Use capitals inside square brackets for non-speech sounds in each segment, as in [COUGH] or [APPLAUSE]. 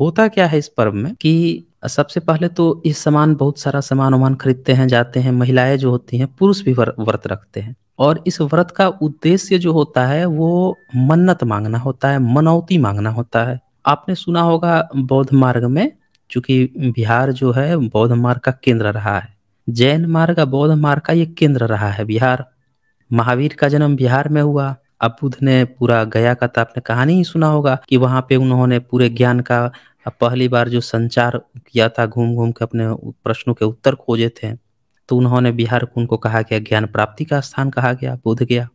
होता क्या है इस पर्व में कि सबसे पहले तो ये सामान बहुत सारा सामान वामान खरीदते हैं जाते हैं महिलाएं जो होती हैं पुरुष भी व्रत रखते हैं और इस व्रत का उद्देश्य जो होता है वो मन्नत मांगना होता है मनौती मांगना होता है आपने सुना होगा बौद्ध मार्ग में चूंकि बिहार जो है बौद्ध मार्ग का केंद्र रहा है जैन मार्ग बौद्ध मार्ग का ये केंद्र रहा है बिहार महावीर का जन्म बिहार में हुआ आप बुद्ध ने पूरा गया का तो आपने कहानी ही सुना होगा कि वहाँ पे उन्होंने पूरे ज्ञान का पहली बार जो संचार किया था घूम घूम के अपने प्रश्नों के उत्तर खोजे थे तो उन्होंने बिहार को कहा गया ज्ञान प्राप्ति का स्थान कहा गया बुद्ध गया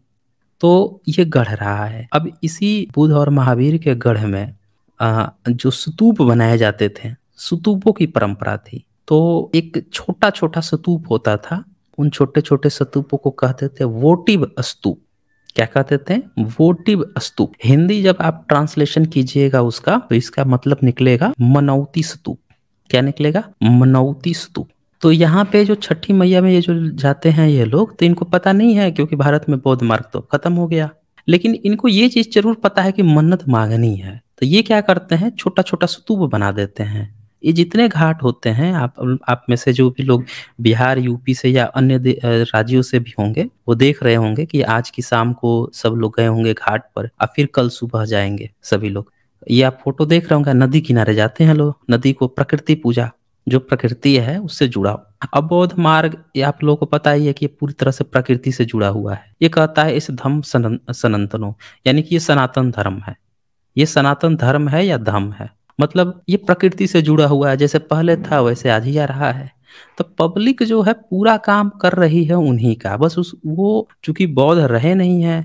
तो ये गढ़ रहा है अब इसी बुद्ध और महावीर के गढ़ में जो स्तूप बनाए जाते थे स्तूपों की परंपरा थी तो एक छोटा छोटा स्तूप होता था उन छोटे छोटे स्तूपों को कहते थे वोटिव स्तूप क्या कहते थे वोटिव स्तूप हिंदी जब आप ट्रांसलेशन कीजिएगा उसका तो इसका मतलब निकलेगा मनौती स्तूप क्या निकलेगा मनौती स्तूप तो यहाँ पे जो छठी मैया में ये जो जाते हैं ये लोग तो इनको पता नहीं है क्योंकि भारत में बौद्ध मार्ग तो खत्म हो गया लेकिन इनको ये चीज जरूर पता है कि मन्नत मांगनी है तो ये क्या करते हैं छोटा छोटा स्तूप बना देते हैं ये जितने घाट होते हैं आप आप में से जो भी लोग बिहार यूपी से या अन्य राज्यों से भी होंगे वो देख रहे होंगे कि आज की शाम को सब लोग गए होंगे घाट पर और फिर कल सुबह जाएंगे सभी लोग ये आप फोटो देख रहे होंगे नदी किनारे जाते हैं लोग नदी को प्रकृति पूजा जो प्रकृति है उससे जुड़ा अब बौद्ध मार्ग ये आप लोगों को पता ही है कि ये पूरी तरह से प्रकृति से जुड़ा हुआ है ये कहता है इस धम सनातनों यानी कि ये सनातन धर्म है ये सनातन धर्म है या धम है मतलब ये प्रकृति से जुड़ा हुआ है जैसे पहले था वैसे आज ही आ रहा है तो पब्लिक जो है पूरा काम कर रही है उन्हीं का बस उस वो चूंकि बौद्ध रहे नहीं है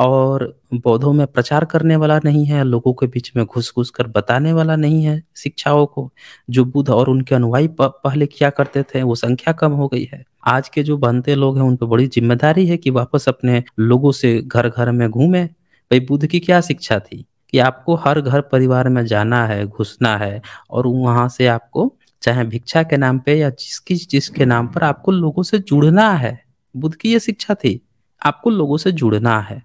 और बौद्धों में प्रचार करने वाला नहीं है लोगों के बीच में घुस घुस कर बताने वाला नहीं है शिक्षाओं को जो बुद्ध और उनके अनुवाई पहले किया करते थे वो संख्या कम हो गई है आज के जो बनते लोग हैं उन पर बड़ी जिम्मेदारी है कि वापस अपने लोगों से घर घर में घूमे भाई बुद्ध की क्या शिक्षा थी कि आपको हर घर परिवार में जाना है घुसना है और वहाँ से आपको चाहे भिक्षा के नाम पे या जिसकी जिसके नाम पर आपको लोगों से जुड़ना है बुद्ध की ये शिक्षा थी आपको लोगों से जुड़ना है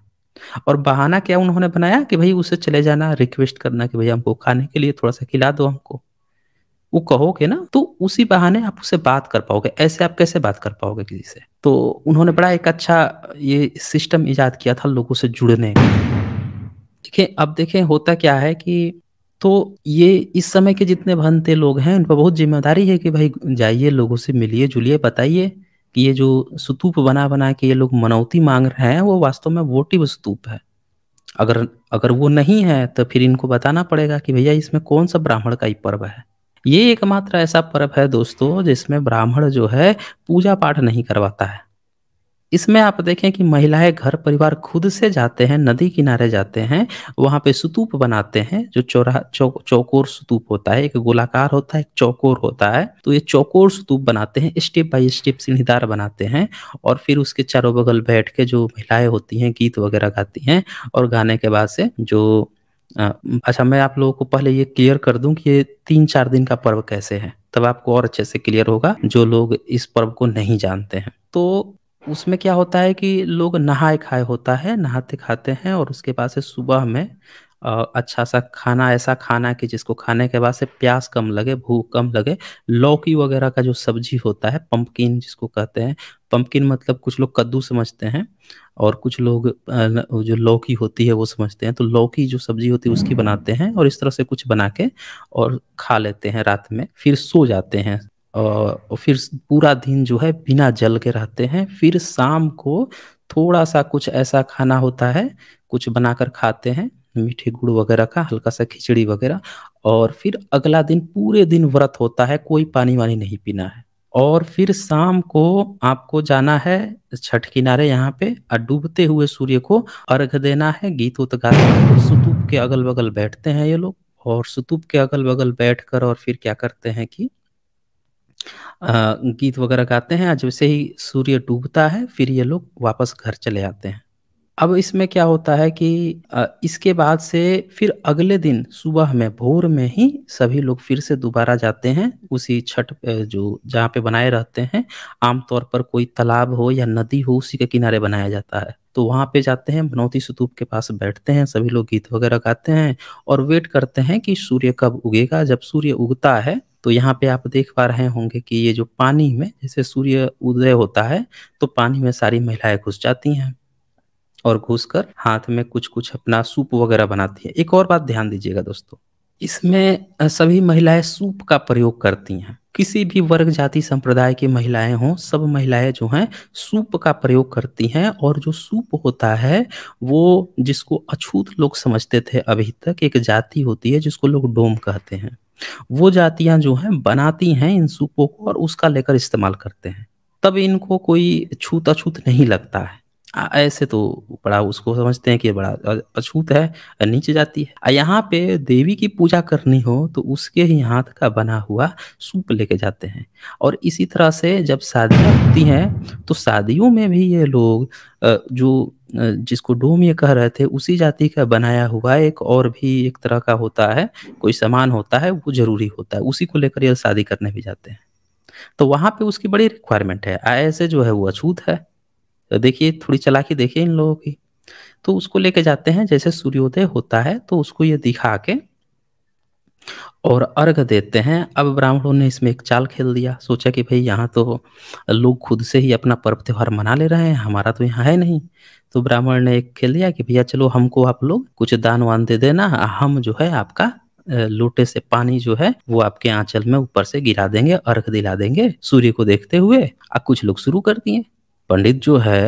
और बहाना क्या उन्होंने बनाया कि भाई उसे चले जाना रिक्वेस्ट करना कि भाई हमको खाने के लिए थोड़ा सा खिला दो हमको वो कहोगे ना तो उसी बहाने आप उससे बात कर पाओगे ऐसे आप कैसे बात कर पाओगे किसी से तो उन्होंने बड़ा एक अच्छा ये सिस्टम ईजाद किया था लोगों से जुड़ने का देखिए अब देखें होता क्या है कि तो ये इस समय के जितने भनते लोग हैं उन पर बहुत जिम्मेदारी है कि भाई जाइए लोगों से मिलिए जुलिए बताइए कि ये जो स्तूप बना बना के ये लोग मनौती मांग रहे हैं वो वास्तव में वोटिव स्तूप है अगर अगर वो नहीं है तो फिर इनको बताना पड़ेगा कि भैया इसमें कौन सा ब्राह्मण का ही पर्व है ये एकमात्र ऐसा पर्व है दोस्तों जिसमें ब्राह्मण जो है पूजा पाठ नहीं करवाता है इसमें आप देखें कि महिलाएं घर परिवार खुद से जाते हैं नदी किनारे जाते हैं वहां पे सुतूप बनाते हैं जो चौरा चो, चौकोर सुतूप होता है एक गोलाकार होता है एक चौकोर होता है तो ये चौकोर सुतूप बनाते हैं स्टेप बाय स्टेप सीढ़ीदार बनाते हैं और फिर उसके चारों बगल बैठ के जो महिलाएं होती हैं गीत वगैरह गाती हैं और गाने के बाद से जो अच्छा मैं आप लोगों को पहले ये क्लियर कर दूं कि ये तीन चार दिन का पर्व कैसे है तब आपको और अच्छे से क्लियर होगा जो लोग इस पर्व को नहीं जानते हैं तो उसमें क्या होता है कि लोग नहाए खाए होता है नहाते खाते हैं और उसके बाद से सुबह में अच्छा सा खाना ऐसा खाना कि जिसको खाने के बाद से प्यास कम लगे भूख कम लगे लौकी वगैरह का जो सब्जी होता है पंपकिन जिसको कहते हैं पंपकिन मतलब कुछ लोग कद्दू समझते हैं और कुछ लोग जो लौकी होती है वो समझते हैं तो लौकी जो सब्जी होती है उसकी हम्म। बनाते हैं और इस तरह से कुछ बना के और खा लेते हैं रात में फिर सो जाते हैं और फिर पूरा दिन जो है बिना जल के रहते हैं फिर शाम को थोड़ा सा कुछ ऐसा खाना होता है कुछ बनाकर खाते हैं मीठे गुड़ वगैरह का हल्का सा खिचड़ी वगैरह और फिर अगला दिन पूरे दिन व्रत होता है कोई पानी वानी नहीं पीना है और फिर शाम को आपको जाना है छठ किनारे यहाँ पे और डूबते हुए सूर्य को अर्घ देना है गीत उत गाते हैं सुतूप के अगल बगल बैठते हैं ये लोग और सुतूप के अगल बगल बैठकर और फिर क्या करते हैं कि गीत वगैरह गाते हैं जैसे ही सूर्य डूबता है फिर ये लोग वापस घर चले आते हैं अब इसमें क्या होता है कि इसके बाद से फिर अगले दिन सुबह में भोर में ही सभी लोग फिर से दोबारा जाते हैं उसी छठ जो जहाँ पे बनाए रहते हैं आमतौर पर कोई तालाब हो या नदी हो उसी के किनारे बनाया जाता है तो वहाँ पे जाते हैं भनौती स्तूप के पास बैठते हैं सभी लोग गीत वगैरह गाते हैं और वेट करते हैं कि सूर्य कब उगेगा जब सूर्य उगता है तो यहाँ पे आप देख पा रहे होंगे कि ये जो पानी में जैसे सूर्य उदय होता है तो पानी में सारी महिलाएं घुस जाती हैं और घुसकर हाथ में कुछ कुछ अपना सूप वगैरह बनाती है एक और बात ध्यान दीजिएगा दोस्तों इसमें सभी महिलाएं सूप का प्रयोग करती हैं किसी भी वर्ग जाति संप्रदाय की महिलाएं हों सब महिलाएं जो हैं सूप का प्रयोग करती हैं और जो सूप होता है वो जिसको अछूत लोग समझते थे अभी तक एक जाति होती है जिसको लोग डोम कहते हैं वो जातियां जो हैं बनाती हैं इन सूपों को और उसका लेकर इस्तेमाल करते हैं तब इनको कोई छूत अछूत नहीं लगता है ऐसे तो बड़ा उसको समझते हैं कि बड़ा अछूत है नीचे जाती है यहाँ पे देवी की पूजा करनी हो तो उसके ही हाथ का बना हुआ सूप लेके जाते हैं और इसी तरह से जब शादियाँ होती हैं तो शादियों में भी ये लोग जो जिसको डोम ये कह रहे थे उसी जाति का बनाया हुआ एक और भी एक तरह का होता है कोई सामान होता है वो जरूरी होता है उसी को लेकर ये शादी करने भी जाते हैं तो वहाँ पे उसकी बड़ी रिक्वायरमेंट है ऐसे जो है वो अछूत है तो देखिए थोड़ी चलाकी देखिए इन लोगों की तो उसको लेके जाते हैं जैसे सूर्योदय होता है तो उसको ये दिखा के और अर्घ देते हैं अब ब्राह्मणों ने इसमें एक चाल खेल दिया सोचा कि भाई यहाँ तो लोग खुद से ही अपना पर्व त्योहार मना ले रहे हैं हमारा तो यहाँ है नहीं तो ब्राह्मण ने एक खेल दिया कि भैया चलो हमको आप लोग कुछ दान वान दे देना हम जो है आपका लोटे से पानी जो है वो आपके आंचल में ऊपर से गिरा देंगे अर्घ दिला देंगे सूर्य को देखते हुए अब कुछ लोग शुरू कर दिए पंडित जो है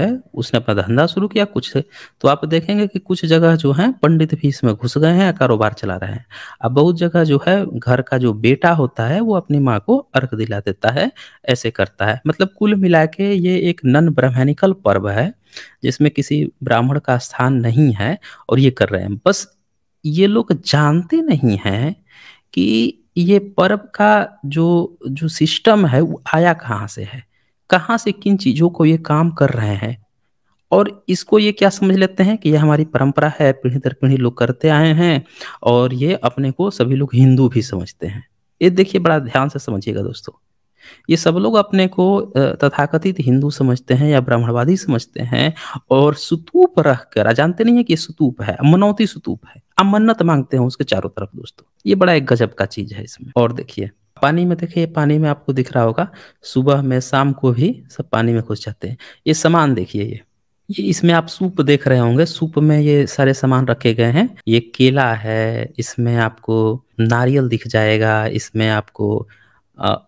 उसने अपना धंधा शुरू किया कुछ तो आप देखेंगे कि कुछ जगह जो है पंडित भी इसमें घुस गए हैं कारोबार चला रहे हैं अब बहुत जगह जो है घर का जो बेटा होता है वो अपनी माँ को अर्घ दिला देता है ऐसे करता है मतलब कुल मिला के ये एक नन ब्राह्मणिकल पर्व है जिसमें किसी ब्राह्मण का स्थान नहीं है और ये कर रहे हैं बस ये लोग जानते नहीं हैं कि ये पर्व का जो जो सिस्टम है वो आया कहाँ से है कहाँ से किन चीज़ों को ये काम कर रहे हैं और इसको ये क्या समझ लेते हैं कि यह हमारी परंपरा है पीढ़ी दर पीढ़ी लोग करते आए हैं और ये अपने को सभी लोग हिंदू भी समझते हैं ये देखिए बड़ा ध्यान से समझिएगा दोस्तों ये सब लोग अपने को तथाकथित हिंदू समझते हैं या ब्राह्मणवादी समझते हैं और सुतूप रह कर जानते नहीं है कि ये सुतूप है मनौती सुतूप है अब मन्नत मांगते हैं उसके चारों तरफ दोस्तों ये बड़ा एक गजब का चीज है इसमें और देखिए पानी में देखिए पानी में आपको दिख रहा होगा सुबह में शाम को भी सब पानी में घुस जाते हैं ये सामान देखिए ये ये इसमें आप सूप देख रहे होंगे सूप में ये सारे सामान रखे गए हैं ये केला है इसमें आपको नारियल दिख जाएगा इसमें आपको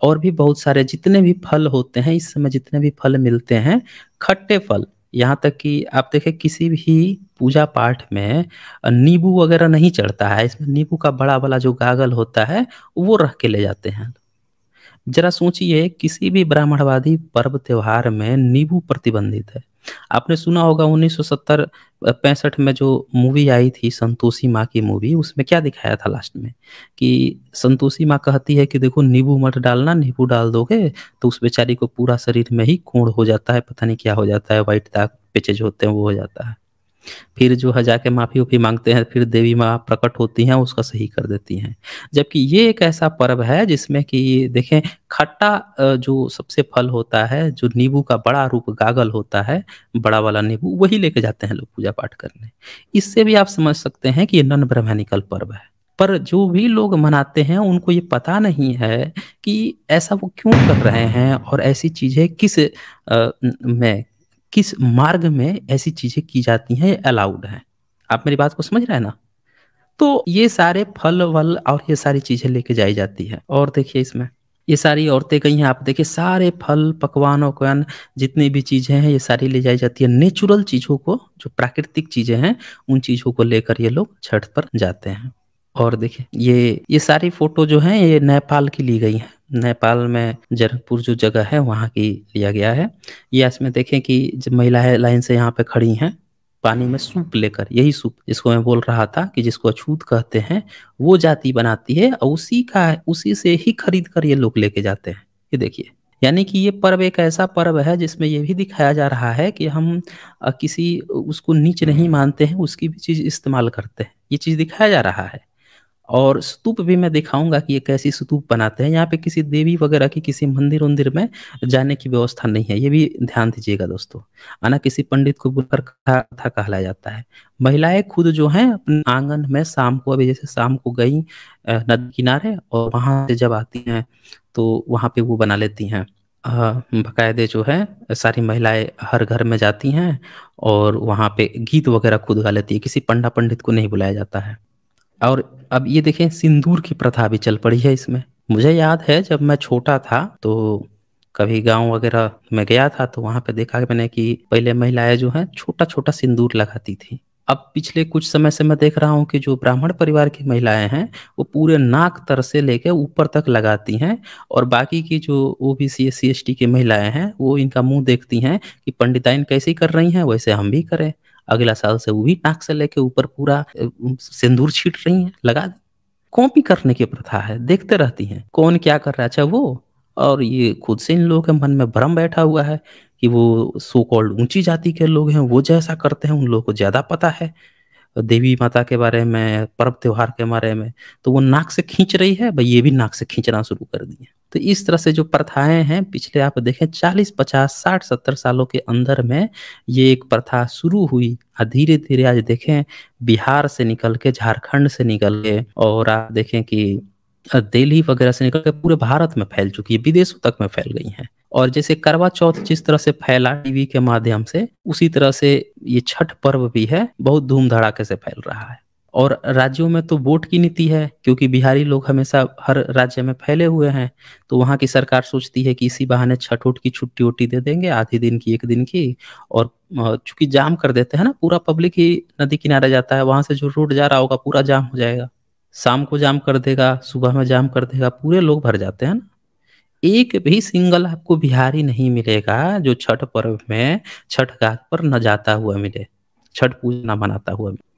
और भी बहुत सारे जितने भी फल होते हैं इस समय जितने भी फल मिलते हैं खट्टे फल यहाँ तक कि आप देखें किसी भी पूजा पाठ में नींबू वगैरह नहीं चढ़ता है इसमें नींबू का बड़ा वाला जो गागल होता है वो रख के ले जाते हैं जरा सोचिए किसी भी ब्राह्मणवादी पर्व त्योहार में नींबू प्रतिबंधित है आपने सुना होगा 1970 पैंसठ में जो मूवी आई थी संतोषी माँ की मूवी उसमें क्या दिखाया था लास्ट में कि संतोषी माँ कहती है कि देखो नींबू मठ डालना नींबू डाल दोगे तो उस बेचारी को पूरा शरीर में ही कोण हो जाता है पता नहीं क्या हो जाता है व्हाइट दाग पेचेज होते हैं वो हो जाता है फिर जो है जाके माफी उफी मांगते हैं फिर देवी माँ प्रकट होती हैं उसका सही कर देती हैं जबकि ये एक ऐसा पर्व है जिसमें कि देखें खट्टा जो सबसे फल होता है जो नींबू का बड़ा रूप गागल होता है बड़ा वाला नींबू वही लेके जाते हैं लोग पूजा पाठ करने इससे भी आप समझ सकते हैं कि ये नन ब्रह्मणिकल पर्व है पर जो भी लोग मनाते हैं उनको ये पता नहीं है कि ऐसा वो क्यों कर रहे हैं और ऐसी चीज़ें किस आ, में किस मार्ग में ऐसी चीजें की जाती हैं अलाउड हैं आप मेरी बात को समझ रहे हैं ना तो ये सारे फल वल और ये सारी चीजें लेके जाई जाती है और देखिए इसमें ये सारी औरतें कही हैं आप देखिए सारे फल पकवान वकवान जितनी भी चीजें हैं ये सारी ले जाई जाती है नेचुरल चीजों को जो प्राकृतिक चीजें हैं उन चीजों को लेकर ये लोग छठ पर जाते हैं और देखिए ये ये सारी फोटो जो है ये नेपाल की ली गई है नेपाल में जनकपुर जो जगह है वहाँ की लिया गया है ये इसमें देखें कि जब महिलाएं लाइन से यहाँ पे खड़ी हैं पानी में सूप लेकर यही सूप जिसको मैं बोल रहा था कि जिसको अछूत कहते हैं वो जाति बनाती है और उसी का उसी से ही खरीद कर ये लोग लेके जाते हैं ये देखिए यानी कि ये पर्व एक ऐसा पर्व है जिसमें ये भी दिखाया जा रहा है कि हम किसी उसको नीच नहीं मानते हैं उसकी भी चीज़ इस्तेमाल करते हैं ये चीज़ दिखाया जा रहा है और स्तूप भी मैं दिखाऊंगा कि ये कैसी स्तूप बनाते हैं यहाँ पे किसी देवी वगैरह की किसी मंदिर उन्दिर में जाने की व्यवस्था नहीं है ये भी ध्यान दीजिएगा दोस्तों आना किसी पंडित को बुलाकर कथा कथा कहलाया जाता है महिलाएं खुद जो हैं अपने आंगन में शाम को अभी जैसे शाम को गई नदी किनारे और वहां से जब आती हैं तो वहां पे वो बना लेती हैं बाकायदे जो है सारी महिलाएं हर घर में जाती हैं और वहाँ पे गीत वगैरह खुद गा लेती है किसी पंडा पंडित को नहीं बुलाया जाता है और अब ये देखें सिंदूर की प्रथा भी चल पड़ी है इसमें मुझे याद है जब मैं छोटा था तो कभी गांव वगैरह में गया था तो वहां पे देखा मैंने कि पहले महिलाएं जो हैं छोटा छोटा सिंदूर लगाती थी अब पिछले कुछ समय से मैं देख रहा हूँ कि जो ब्राह्मण परिवार की महिलाएं हैं वो पूरे नाक तर से लेकर ऊपर तक लगाती हैं और बाकी की जो O B C S C S T की महिलाएं हैं वो इनका मुंह देखती हैं कि पंडिताइन कैसी कर रही हैं वैसे हम भी करें अगला साल से वो भी नाक से लेके ऊपर पूरा सिंदूर छीट रही है लगा दे कॉपी करने की प्रथा है देखते रहती हैं कौन क्या कर रहा है अच्छा वो और ये खुद से इन लोगों के मन में भ्रम बैठा हुआ है कि वो सो कॉल्ड ऊंची जाति के लोग हैं वो जैसा करते हैं उन लोगों को ज्यादा पता है तो देवी माता के बारे में पर्व त्योहार के बारे में तो वो नाक से खींच रही है भाई ये भी नाक से खींचना शुरू कर दिए तो इस तरह से जो प्रथाएं हैं पिछले आप देखें 40, 50, 60, 70 सालों के अंदर में ये एक प्रथा शुरू हुई और धीरे धीरे आज देखें बिहार से निकल के झारखंड से निकल के और आप देखें कि दिल्ली वगैरह से निकल कर पूरे भारत में फैल चुकी है विदेशों तक में फैल गई हैं और जैसे करवा चौथ जिस तरह से फैला टीवी के माध्यम से उसी तरह से ये छठ पर्व भी है बहुत धूम धड़ाके से फैल रहा है और राज्यों में तो वोट की नीति है क्योंकि बिहारी लोग हमेशा हर राज्य में फैले हुए हैं तो वहाँ की सरकार सोचती है कि इसी बहाने छठ उठ की छुट्टी उट्टी दे देंगे आधे दिन की एक दिन की और चूंकि जाम कर देते हैं ना पूरा पब्लिक ही नदी किनारे जाता है वहां से जो रोड जा रहा होगा पूरा जाम हो जाएगा शाम को जाम कर देगा सुबह में जाम कर देगा पूरे लोग भर जाते हैं ना एक भी सिंगल आपको बिहारी नहीं मिलेगा जो छठ पर्व में छठ घाट पर न जाता हुआ मिले छठ पूजा न मनाता हुआ मिले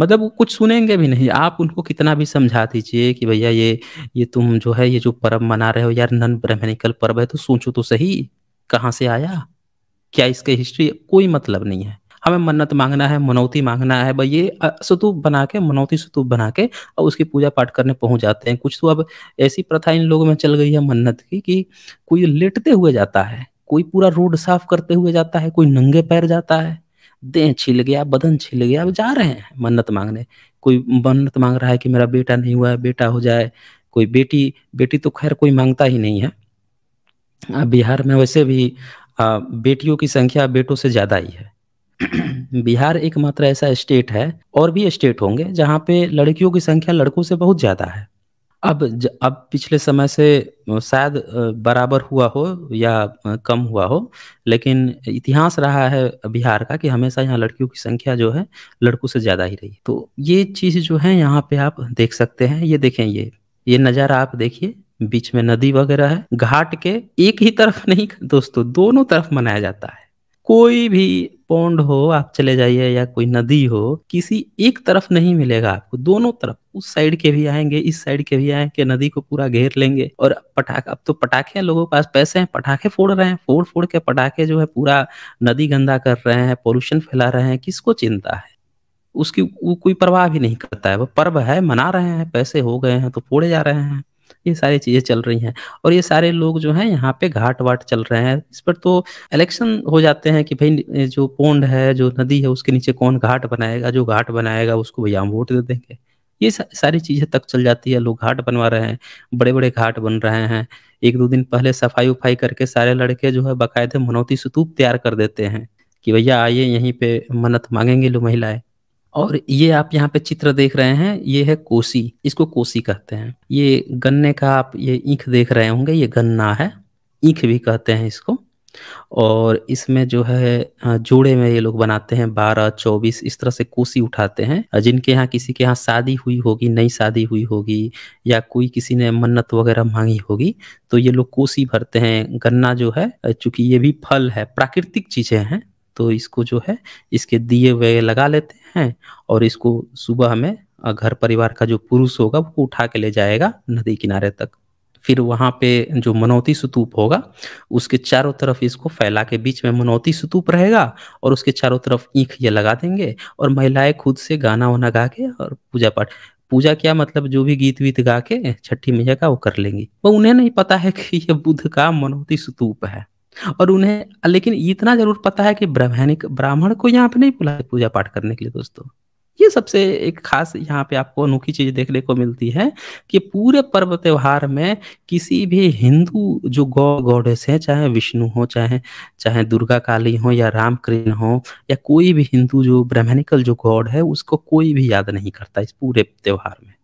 मतलब वो कुछ सुनेंगे भी नहीं आप उनको कितना भी समझा दीजिए कि भैया ये ये तुम जो है ये जो पर्व मना रहे हो यार नन ब्राह्मणिकल पर्व है तो सोचो तो सही कहाँ से आया क्या इसके हिस्ट्री कोई मतलब नहीं है हमें मन्नत मांगना है मनौती मांगना है भाई ये सतूप बना के मनौती सतूप बना के और उसकी पूजा पाठ करने पहुंच जाते हैं कुछ तो अब ऐसी प्रथा इन लोगों में चल गई है मन्नत की कि कोई लेटते हुए जाता है कोई पूरा रोड साफ करते हुए जाता है कोई नंगे पैर जाता है देह छिल गया बदन छिल गया अब जा रहे हैं मन्नत मांगने कोई मन्नत मांग रहा है कि मेरा बेटा नहीं हुआ है बेटा हो जाए कोई बेटी बेटी तो खैर कोई मांगता ही नहीं है बिहार में वैसे भी बेटियों की संख्या बेटों से ज़्यादा ही है [CLEARS THROAT] बिहार एकमात्र ऐसा स्टेट है और भी स्टेट होंगे जहाँ पे लड़कियों की संख्या लड़कों से बहुत ज़्यादा है अब ज, अब पिछले समय से शायद बराबर हुआ हो या कम हुआ हो लेकिन इतिहास रहा है बिहार का कि हमेशा यहाँ लड़कियों की संख्या जो है लड़कों से ज़्यादा ही रही तो ये चीज़ जो है यहाँ पे आप देख सकते हैं ये देखें ये ये नज़ारा आप देखिए बीच में नदी वगैरह है घाट के एक ही तरफ [LAUGHS] नहीं दोस्तों दोनों तरफ मनाया जाता है कोई भी पौंड हो आप चले जाइए या कोई नदी हो किसी एक तरफ नहीं मिलेगा आपको दोनों तरफ उस साइड के भी आएंगे इस साइड के भी आएंगे नदी को पूरा घेर लेंगे और पटाखे अब तो पटाखे हैं लोगों के पास पैसे हैं पटाखे फोड़ रहे हैं फोड़ फोड़ के पटाखे जो है पूरा नदी गंदा कर रहे हैं पोल्यूशन फैला रहे हैं किसको चिंता है उसकी वो कोई परवाह भी नहीं करता है वो पर्व है मना रहे हैं पैसे हो गए हैं तो फोड़े जा रहे हैं ये सारी चीज़ें चल रही हैं और ये सारे लोग जो हैं यहाँ पे घाट वाट चल रहे हैं इस पर तो इलेक्शन हो जाते हैं कि भाई जो पोंड है जो नदी है उसके नीचे कौन घाट बनाएगा जो घाट बनाएगा उसको भैया हम वोट दे देंगे ये सारी चीज़ें तक चल जाती है लोग घाट बनवा रहे हैं बड़े बड़े घाट बन रहे हैं एक दो दिन पहले सफाई उफाई करके सारे लड़के जो है बाकायदे मनौती स्तूप तैयार कर देते हैं कि भैया आइए यहीं पे मन्नत मांगेंगे लोग महिलाएं और ये आप यहाँ पे चित्र देख रहे हैं ये है कोसी इसको कोसी कहते हैं ये गन्ने का आप ये ईख देख रहे होंगे ये गन्ना है ईख भी कहते हैं इसको और इसमें जो है जोड़े में ये लोग बनाते हैं बारह चौबीस इस तरह से कोसी उठाते हैं जिनके यहाँ किसी के यहाँ शादी हुई होगी नई शादी हुई होगी या कोई किसी ने मन्नत वगैरह मांगी होगी तो ये लोग कोसी भरते हैं गन्ना जो है चूंकि ये भी फल है प्राकृतिक चीजें हैं तो इसको जो है इसके दिए हुए लगा लेते हैं और इसको सुबह में घर परिवार का जो पुरुष होगा वो उठा के ले जाएगा नदी किनारे तक फिर वहाँ पे जो मनौती स्तूप होगा उसके चारों तरफ इसको फैला के बीच में मनौती स्तूप रहेगा और उसके चारों तरफ ईख ये लगा देंगे और महिलाएं खुद से गाना वाना गा के और पूजा पाठ पूजा क्या मतलब जो भी गीत वीत गा के छठी मैया का वो कर लेंगी वो उन्हें नहीं पता है कि ये बुद्ध का मनौती स्तूप है और उन्हें लेकिन इतना जरूर पता है कि ब्राह्मणिक ब्राह्मण को यहाँ पे नहीं बुलाया पूजा पाठ करने के लिए दोस्तों ये सबसे एक खास यहाँ पे आपको अनोखी चीज देखने को मिलती है कि पूरे पर्व त्योहार में किसी भी हिंदू जो गौ गॉडेस है चाहे विष्णु हो चाहे चाहे दुर्गा काली हो या राम कृष्ण हो या कोई भी हिंदू जो ब्राह्मणिकल जो गॉड है उसको कोई भी याद नहीं करता इस पूरे त्योहार में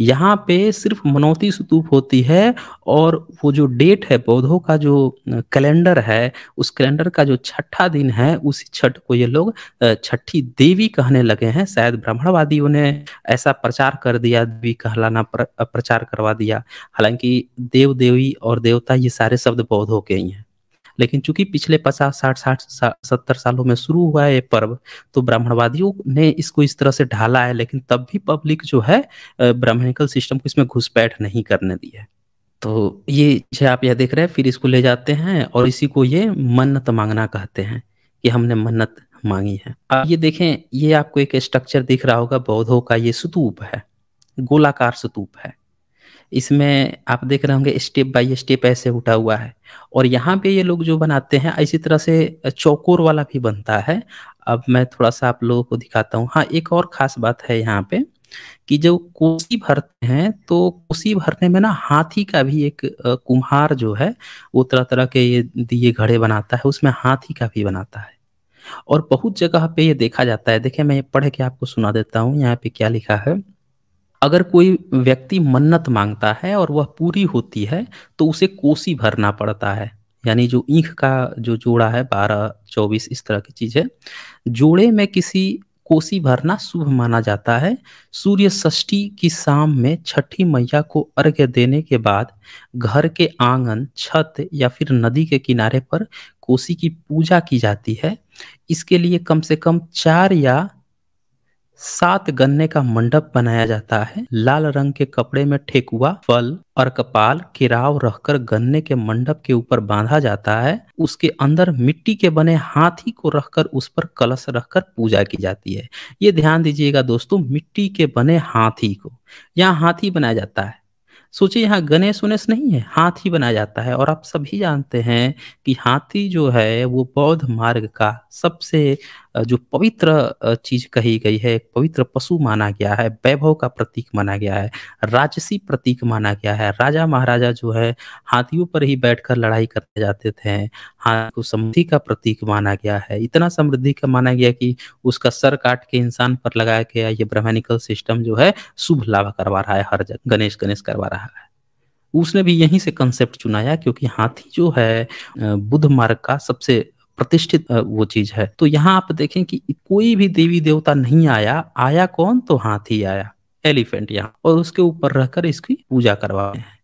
यहाँ पे सिर्फ मनौती स्तूप होती है और वो जो डेट है पौधों का जो कैलेंडर है उस कैलेंडर का जो छठा दिन है उसी छठ को ये लोग छठी देवी कहने लगे हैं शायद ब्राह्मणवादियों ने ऐसा प्रचार कर दिया देवी कहलाना प्र, प्रचार करवा दिया हालांकि देव देवी और देवता ये सारे शब्द पौधों के ही हैं लेकिन चूंकि पिछले पचास साठ साठ सत्तर सालों में शुरू हुआ है ये पर्व तो ब्राह्मणवादियों ने इसको इस तरह से ढाला है लेकिन तब भी पब्लिक जो है ब्राह्मणिकल सिस्टम को इसमें घुसपैठ नहीं करने दी है तो ये जो आप यह देख रहे हैं फिर इसको ले जाते हैं और इसी को ये मन्नत मांगना कहते हैं कि हमने मन्नत मांगी है अब ये देखें ये आपको एक स्ट्रक्चर दिख रहा होगा बौद्धों का ये सुतूप है गोलाकार स्तूप है इसमें आप देख रहे होंगे स्टेप बाय स्टेप ऐसे उठा हुआ है और यहाँ पे ये लोग जो बनाते हैं इसी तरह से चौकोर वाला भी बनता है अब मैं थोड़ा सा आप लोगों को दिखाता हूँ हाँ एक और खास बात है यहाँ पे कि जो कोसी भरते हैं तो कोसी भरने में ना हाथी का भी एक कुम्हार जो है वो तरह तरह के ये दिए घड़े बनाता है उसमें हाथी का भी बनाता है और बहुत जगह पे ये देखा जाता है देखिए मैं ये पढ़ के आपको सुना देता हूँ यहाँ पे क्या लिखा है अगर कोई व्यक्ति मन्नत मांगता है और वह पूरी होती है तो उसे कोसी भरना पड़ता है यानी जो ईख का जो जोड़ा है बारह चौबीस इस तरह की चीज़ है जोड़े में किसी कोसी भरना शुभ माना जाता है सूर्य षष्ठी की शाम में छठी मैया को अर्घ्य देने के बाद घर के आंगन छत या फिर नदी के किनारे पर कोसी की पूजा की जाती है इसके लिए कम से कम चार या सात गन्ने का मंडप बनाया जाता है लाल रंग के कपड़े में ठेकुआ फल और कपाल किराव रखकर गन्ने के मंडप के ऊपर बांधा जाता है उसके अंदर मिट्टी के बने हाथी को रखकर उस पर कलश रखकर पूजा की जाती है ये ध्यान दीजिएगा दोस्तों मिट्टी के बने हाथी को यहाँ हाथी बनाया जाता है सोचिए यहाँ गणेश उनेश नहीं है हाथी बनाया जाता है और आप सभी जानते हैं कि हाथी जो है वो बौद्ध मार्ग का सबसे जो पवित्र चीज कही गई है पवित्र पशु माना गया है वैभव का प्रतीक माना गया है राजसी प्रतीक माना गया है राजा महाराजा जो है हाथियों पर ही बैठकर लड़ाई करने जाते थे हाथी को समृद्धि का प्रतीक माना गया है इतना समृद्धि का माना गया कि उसका सर काट के इंसान पर लगाया गया ये ब्रह्मानिकल सिस्टम जो है शुभ लाभ करवा रहा है हर जगह गणेश गणेश करवा रहा है उसने भी यहीं से कंसेप्ट चुनाया क्योंकि हाथी जो है बुद्ध मार्ग का सबसे प्रतिष्ठित वो चीज है तो यहाँ आप देखें कि कोई भी देवी देवता नहीं आया आया कौन तो हाथी आया एलिफेंट यहाँ और उसके ऊपर रहकर इसकी पूजा करवाए हैं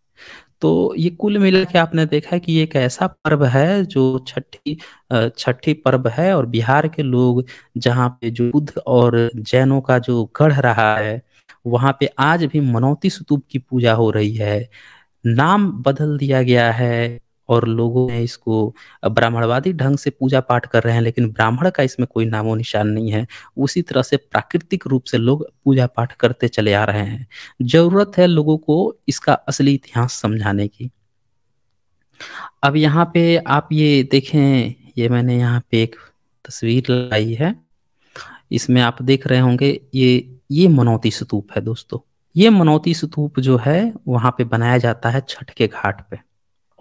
तो ये कुल मिला के आपने देखा है कि एक ऐसा पर्व है जो छठी छठी पर्व है और बिहार के लोग जहाँ पे जो बुद्ध और जैनों का जो गढ़ रहा है वहां पे आज भी मनौती सुतूप की पूजा हो रही है नाम बदल दिया गया है और लोगों ने इसको ब्राह्मणवादी ढंग से पूजा पाठ कर रहे हैं लेकिन ब्राह्मण का इसमें कोई नामो निशान नहीं है उसी तरह से प्राकृतिक रूप से लोग पूजा पाठ करते चले आ रहे हैं जरूरत है लोगों को इसका असली इतिहास समझाने की अब यहाँ पे आप ये देखें ये मैंने यहाँ पे एक तस्वीर लगाई है इसमें आप देख रहे होंगे ये ये मनौती स्तूप है दोस्तों ये मनौती स्तूप जो है वहाँ पे बनाया जाता है छठ के घाट पे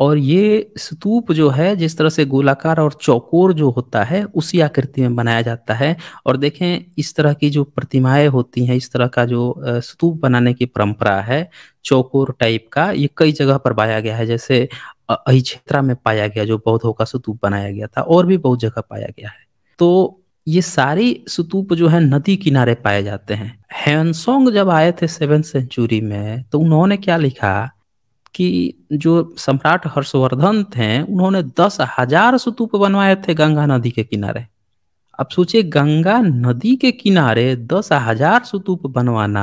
और ये स्तूप जो है जिस तरह से गोलाकार और चौकोर जो होता है उसी आकृति में बनाया जाता है और देखें इस तरह की जो प्रतिमाएं होती हैं इस तरह का जो स्तूप बनाने की परंपरा है चौकोर टाइप का ये कई जगह पर पाया गया है जैसे अहिछेत्रा में पाया गया जो बौद्धों का स्तूप बनाया गया था और भी बहुत जगह पाया गया है तो ये सारे स्तूप जो है नदी किनारे पाए जाते हैं हैनसोंग जब आए थे सेवेंथ सेंचुरी में तो उन्होंने क्या लिखा कि जो सम्राट हर्षवर्धन थे उन्होंने दस हजार स्तूप बनवाए थे गंगा नदी के किनारे अब सोचिए गंगा नदी के किनारे दस हजार स्तूप बनवाना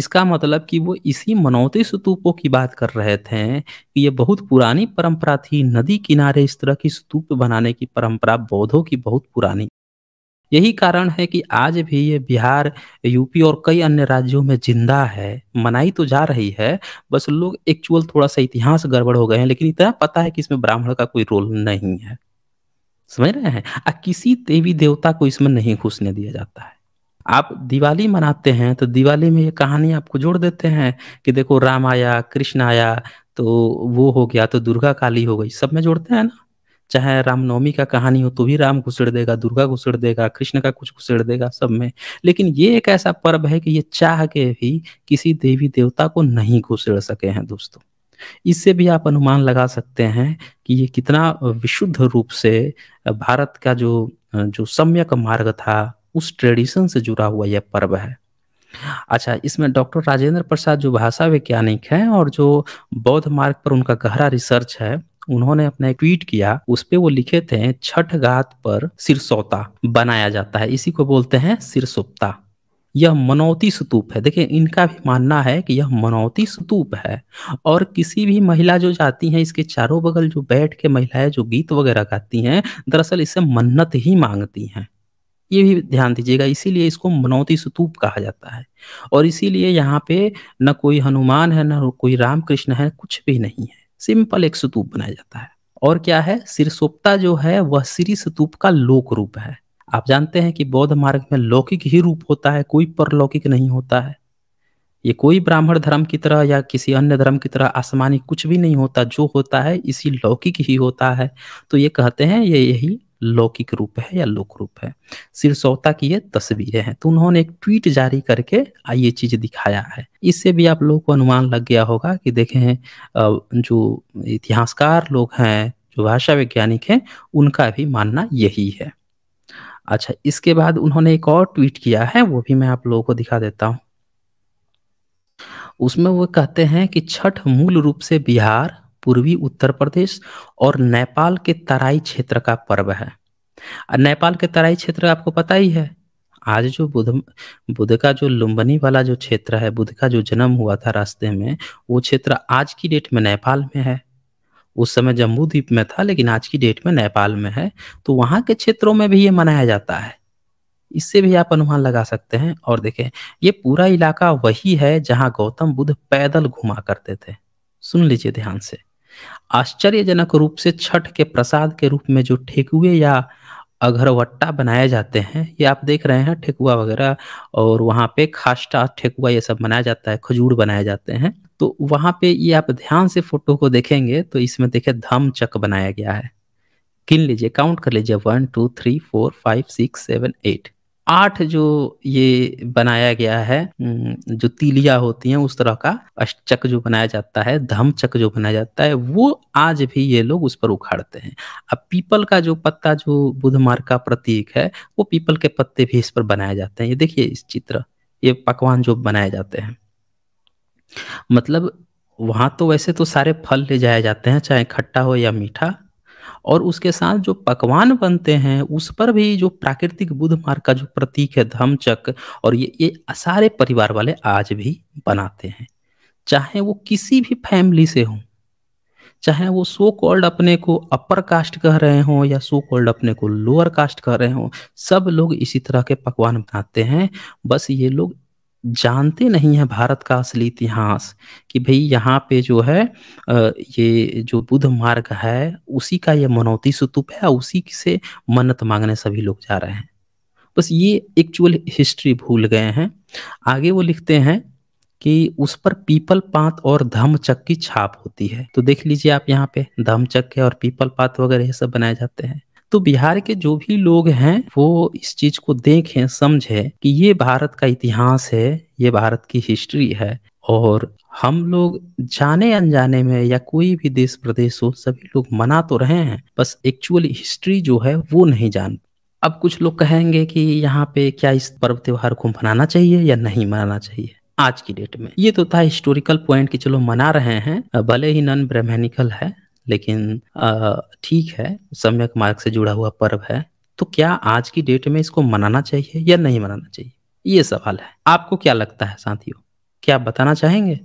इसका मतलब कि वो इसी मनौती स्तूपों की बात कर रहे थे कि ये बहुत पुरानी परंपरा थी नदी किनारे इस तरह की स्तूप बनाने की परंपरा बौद्धों की बहुत पुरानी यही कारण है कि आज भी ये बिहार यूपी और कई अन्य राज्यों में जिंदा है मनाई तो जा रही है बस लोग एक्चुअल थोड़ा सा इतिहास गड़बड़ हो गए हैं लेकिन इतना पता है कि इसमें ब्राह्मण का कोई रोल नहीं है समझ रहे हैं आ किसी देवी देवता को इसमें नहीं घुसने दिया जाता है आप दिवाली मनाते हैं तो दिवाली में ये कहानी आपको जोड़ देते हैं कि देखो राम आया कृष्ण आया तो वो हो गया तो दुर्गा काली हो गई सब में जोड़ते हैं ना चाहे रामनवमी का कहानी हो तो भी राम घुसड़ देगा दुर्गा घुसड़ देगा कृष्ण का कुछ घुसेड़ देगा सब में लेकिन ये एक ऐसा पर्व है कि ये चाह के भी किसी देवी देवता को नहीं घुसड़ सके हैं दोस्तों इससे भी आप अनुमान लगा सकते हैं कि ये कितना विशुद्ध रूप से भारत का जो जो सम्यक मार्ग था उस ट्रेडिशन से जुड़ा हुआ यह पर्व है अच्छा इसमें डॉक्टर राजेंद्र प्रसाद जो भाषा वैज्ञानिक हैं और जो बौद्ध मार्ग पर उनका गहरा रिसर्च है उन्होंने अपना एक ट्वीट किया उस पे वो लिखे थे छठ घात पर सिरसौता बनाया जाता है इसी को बोलते हैं सिरसुप्ता यह मनौती स्तूप है देखिए इनका भी मानना है कि यह मनौती स्तूप है और किसी भी महिला जो जाती हैं इसके चारों बगल जो बैठ के महिलाएं जो गीत वगैरह गाती हैं दरअसल इसे मन्नत ही मांगती हैं ये भी ध्यान दीजिएगा इसीलिए इसको मनौती स्तूप कहा जाता है और इसीलिए यहाँ पे न कोई हनुमान है न कोई रामकृष्ण है कुछ भी नहीं है सिंपल एक स्तूप बनाया जाता है और क्या है सिरसोप्ता जो है वह श्री स्तूप का लोक रूप है आप जानते हैं कि बौद्ध मार्ग में लौकिक ही रूप होता है कोई परलौकिक नहीं होता है ये कोई ब्राह्मण धर्म की तरह या किसी अन्य धर्म की तरह आसमानी कुछ भी नहीं होता जो होता है इसी लौकिक ही होता है तो ये कहते हैं ये यही लौकिक रूप है या लोक रूप है सिरसौता की ये तस्वीरें हैं तो उन्होंने एक ट्वीट जारी करके ये चीज दिखाया है इससे भी आप लोगों को अनुमान लग गया होगा कि देखें जो इतिहासकार लोग हैं जो भाषा वैज्ञानिक हैं उनका भी मानना यही है अच्छा इसके बाद उन्होंने एक और ट्वीट किया है वो भी मैं आप लोगों को दिखा देता हूं उसमें वो कहते हैं कि छठ मूल रूप से बिहार पूर्वी उत्तर प्रदेश और नेपाल के तराई क्षेत्र का पर्व है नेपाल के तराई क्षेत्र आपको पता ही है आज जो बुद्ध बुद्ध का जो लुम्बनी वाला जो क्षेत्र है बुद्ध का जो जन्म हुआ था रास्ते में वो क्षेत्र आज की डेट में नेपाल में है उस समय जम्मू द्वीप में था लेकिन आज की डेट में नेपाल में है तो वहां के क्षेत्रों में भी ये मनाया जाता है इससे भी आप अनुमान लगा सकते हैं और देखें ये पूरा इलाका वही है जहाँ गौतम बुद्ध पैदल घुमा करते थे सुन लीजिए ध्यान से आश्चर्यजनक रूप से छठ के प्रसाद के रूप में जो ठेकुए या अघरवट्टा बनाए जाते हैं ये आप देख रहे हैं ठेकुआ वगैरह और वहाँ पे खास्टा ठेकुआ ये सब बनाया जाता है खजूर बनाए जाते हैं तो वहाँ पे ये आप ध्यान से फोटो को देखेंगे तो इसमें देखे धम चक बनाया गया है गिन लीजिए काउंट कर लीजिए one two three four five six seven eight आठ जो ये बनाया गया है जो तीलियां होती हैं उस तरह का अष्टचक जो बनाया जाता है धम चक जो बनाया जाता है वो आज भी ये लोग उस पर उखाड़ते हैं अब पीपल का जो पत्ता जो बुध मार्ग का प्रतीक है वो पीपल के पत्ते भी इस पर बनाए जाते हैं ये देखिए इस चित्र ये पकवान जो बनाए जाते हैं मतलब वहां तो वैसे तो सारे फल ले जाए जाते हैं चाहे खट्टा हो या मीठा और उसके साथ जो पकवान बनते हैं उस पर भी जो प्राकृतिक बुद्ध मार्ग का जो प्रतीक है धमचक और ये ये सारे परिवार वाले आज भी बनाते हैं चाहे वो किसी भी फैमिली से हो चाहे वो सो कॉल्ड अपने को अपर कास्ट कह रहे हो या सो कॉल्ड अपने को लोअर कास्ट कह रहे हो सब लोग इसी तरह के पकवान बनाते हैं बस ये लोग जानते नहीं है भारत का असली इतिहास कि भाई यहाँ पे जो है ये जो बुद्ध मार्ग है उसी का ये मनौती सुतुप है उसी से मन्नत मांगने सभी लोग जा रहे हैं बस ये एक्चुअल हिस्ट्री भूल गए हैं आगे वो लिखते हैं कि उस पर पीपल पात और धम चक्की छाप होती है तो देख लीजिए आप यहाँ पे धम चक्के और पीपल पात वगैरह ये सब बनाए जाते हैं तो बिहार के जो भी लोग हैं वो इस चीज को देखें समझे कि ये भारत का इतिहास है ये भारत की हिस्ट्री है और हम लोग जाने अनजाने में या कोई भी देश प्रदेश हो सभी लोग मना तो रहे हैं बस एक्चुअल हिस्ट्री जो है वो नहीं जान अब कुछ लोग कहेंगे कि यहाँ पे क्या इस पर्व त्योहार को मनाना चाहिए या नहीं मनाना चाहिए आज की डेट में ये तो था हिस्टोरिकल पॉइंट कि चलो मना रहे हैं भले ही नॉन ब्रह्मेनिकल है लेकिन ठीक है सम्यक मार्ग से जुड़ा हुआ पर्व है तो क्या आज की डेट में इसको मनाना चाहिए या नहीं मनाना चाहिए ये सवाल है आपको क्या लगता है साथियों क्या आप बताना चाहेंगे